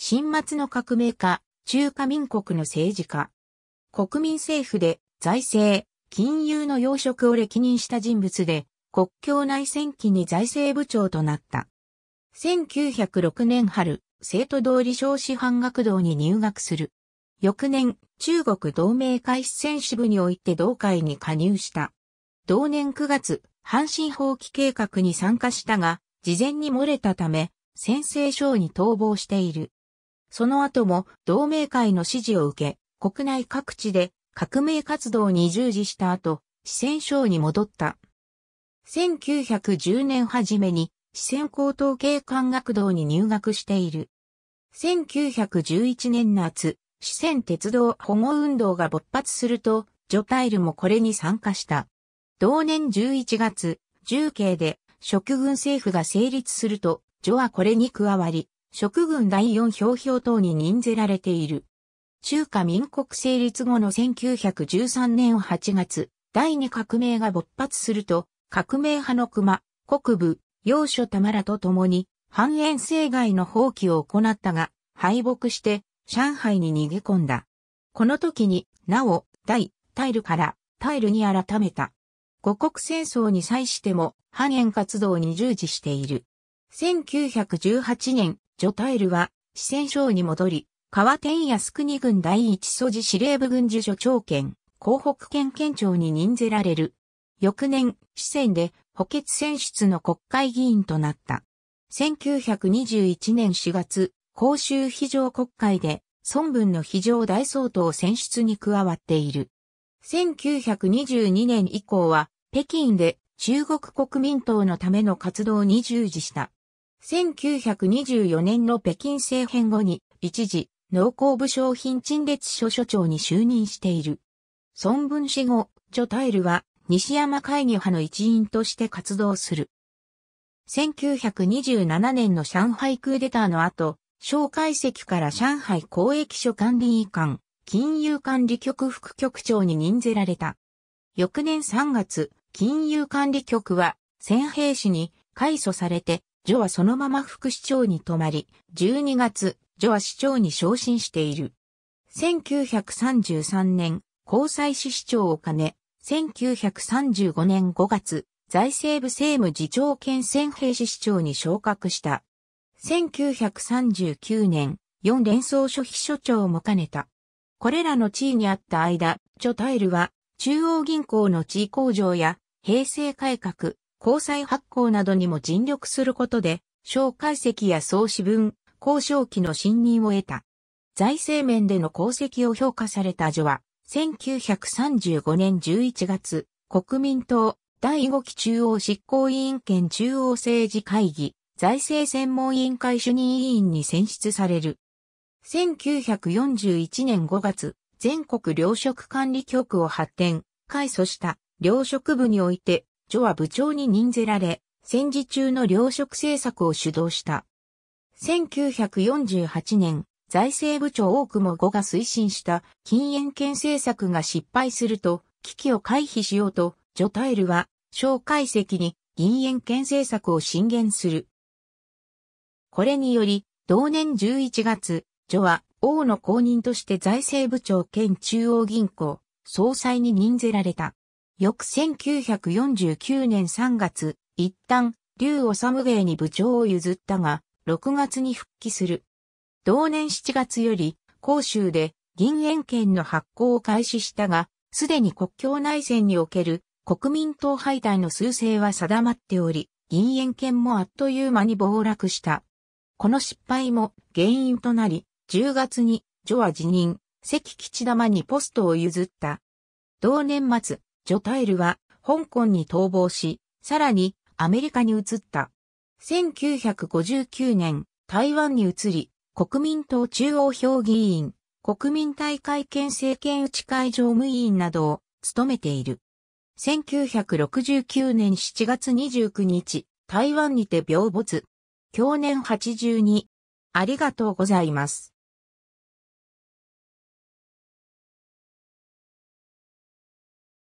新末の革命家、中華民国の政治家。国民政府で財政、金融の要職を歴任した人物で、国境内戦期に財政部長となった。1906年春、生徒通り少子半学堂に入学する。翌年、中国同盟会始戦支部において同会に加入した。同年9月、阪神放棄計画に参加したが、事前に漏れたため、先制省に逃亡している。その後も同盟会の支持を受け、国内各地で革命活動に従事した後、四川省に戻った。1910年初めに四川高等警官学堂に入学している。1911年夏、四川鉄道保護運動が勃発すると、ジョタイルもこれに参加した。同年11月、重慶で植軍政府が成立すると、ジョはこれに加わり、植軍第四表表等に任ぜられている。中華民国成立後の1913年8月、第二革命が勃発すると、革命派の熊、国部、要所玉らと共に、半円生外の放棄を行ったが、敗北して、上海に逃げ込んだ。この時に、なお、大、タイルから、タイルに改めた。五国戦争に際しても、半円活動に従事している。1918年、ジョタイルは、四川省に戻り、川天安国軍第一素地司令部軍事所長権、広北県県庁に任ぜられる。翌年、四川で補欠選出の国会議員となった。1921年4月、公衆非常国会で、孫文の非常大総統選出に加わっている。1922年以降は、北京で中国国民党のための活動に従事した。1924年の北京政変後に、一時、農工部商品陳列所所長に就任している。孫文氏後、ジョタイルは、西山会議派の一員として活動する。1927年の上海クーデターの後、小解石から上海公益所管理委員官、金融管理局副局長に任ぜられた。翌年3月、金融管理局は、先兵士に改組されて、ジョはそのまま副市長に泊まり、12月、ジョは市長に昇進している。1933年、交際市市長を兼ね、1935年5月、財政部政務次長兼戦兵士市長に昇格した。1939年、四連総書記所長も兼ねた。これらの地位にあった間、チョタイルは、中央銀行の地位向上や、平成改革、交際発行などにも尽力することで、小解析や総資文、交渉期の信任を得た。財政面での功績を評価された女は、1935年11月、国民党第5期中央執行委員兼中央政治会議、財政専門委員会主任委員に選出される。1941年5月、全国糧食管理局を発展、改組した糧食部においてジョは部長に任ぜられ、戦時中の糧食政策を主導した。1948年、財政部長大久保が推進した禁煙権政策が失敗すると、危機を回避しようと、ジョタイルは、蒋介石に銀煙権政策を進言する。これにより、同年11月、ジョは王の公認として財政部長兼中央銀行、総裁に任ぜられた。翌1949年3月、一旦、劉治芸に部長を譲ったが、6月に復帰する。同年7月より、甲州で銀円券の発行を開始したが、すでに国境内戦における国民党敗退の数勢は定まっており、銀円券もあっという間に暴落した。この失敗も原因となり、10月に、ジョア辞任、関吉玉にポストを譲った。同年末、ジョタイルは香港に逃亡し、さらにアメリカに移った。1959年、台湾に移り、国民党中央評議員、国民大会県政権打ち会常務委員などを務めている。1969年7月29日、台湾にて病没。去年82。ありがとうございます。